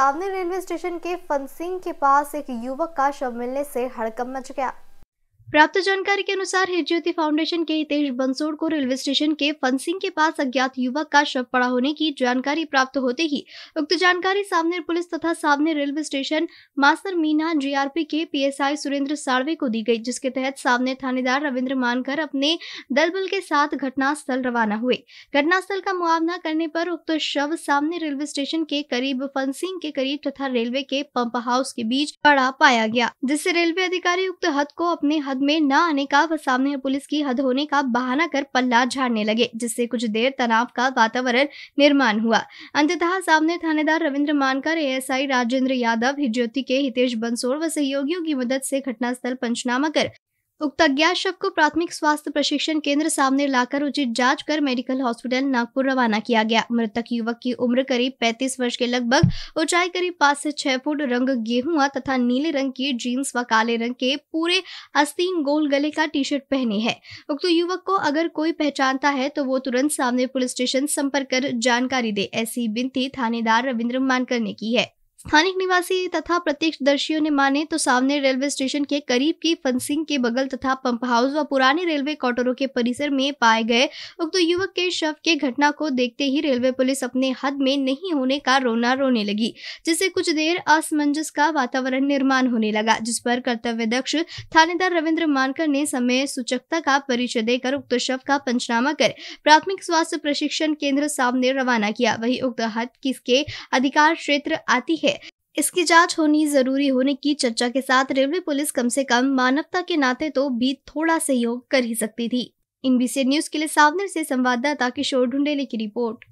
सावनी railway station के फंसिंग के पास एक युवक का शव मिलने से हड़कम मच गया प्राप्त जानकारी के अनुसार हिज्योति फाउंडेशन के हितेश बंसोड़ को रेलवे स्टेशन के फंसिंग के पास अज्ञात युवक का शव पड़ा होने की जानकारी प्राप्त होते ही उक्त जानकारी सामने पुलिस तथा सामने railway station master Meena GRP के पीएसआई सुरेंद्र साड़वे को दी गई जिसके तहत सामने थानेदार रविन्द्र मानकर अपने दलबल के साथ घटनास्थल रवाना हुए घटनास्थल का मुआवना करने पर उक्त शव सामने रेलवे स्टेशन के करीब फंसिंग के करीब तथा रेलवे के पंप हाउस के बीच पड़ा पाया गया जिससे रेलवे अधिकारी उक्त हद को अपने हद हद में न आने का व सामने पुलिस की हद होने का बहाना कर पल्ला झाड़ने लगे जिससे कुछ देर तनाव का वातावरण निर्माण हुआ अंततः सामने थानेदार रविंद्र मानकर एएसआई राजेंद्र यादव हिज्योति के हितेश बंसोड़ व सहयोगियों की मदद से घटनास्थल पंचनामा कर उक्त अज्ञात शव को प्राथमिक स्वास्थ्य प्रशिक्षण केंद्र सामने लाकर उचित जांच कर मेडिकल हॉस्पिटल नागपुर रवाना किया गया मृतक युवक की उम्र करीब 35 वर्ष के लगभग ऊंचाई करीब पाँच से छह फुट रंग गेहूं तथा नीले रंग की जीन्स व काले रंग के पूरे अस्तीन गोल गले का टी शर्ट पहने है उक्त युवक को अगर कोई पहचानता है तो वो तुरंत सामने पुलिस स्टेशन संपर्क कर जानकारी दे ऐसी विनती थानेदार रविन्द्र मानकर ने की है स्थानिक निवासी तथा प्रत्यक्षदर्शियों ने माने तो सामने रेलवे स्टेशन के करीब की फेंसिंग के बगल तथा पंप हाउस व पुराने रेलवे क्वार्टरों के परिसर में पाए गए उक्त युवक के शव के घटना को देखते ही रेलवे पुलिस अपने हद में नहीं होने का रोना रोने लगी जिससे कुछ देर असमंजस का वातावरण निर्माण होने लगा जिस पर कर्तव्य दक्ष थानेदार रविन्द्र मानकर ने समय सूचकता का परिचय देकर उक्त शव का पंचनामा कर प्राथमिक स्वास्थ्य प्रशिक्षण केंद्र सामने रवाना किया वही उक्त हद किसके अधिकार क्षेत्र आती है इसकी जांच होनी जरूरी होने की चर्चा के साथ रेलवे पुलिस कम से कम मानवता के नाते तो भी थोड़ा सहयोग कर ही सकती थी इन बीसी न्यूज के लिए सावनेर से संवाददाता किशोर ढुंडेले की रिपोर्ट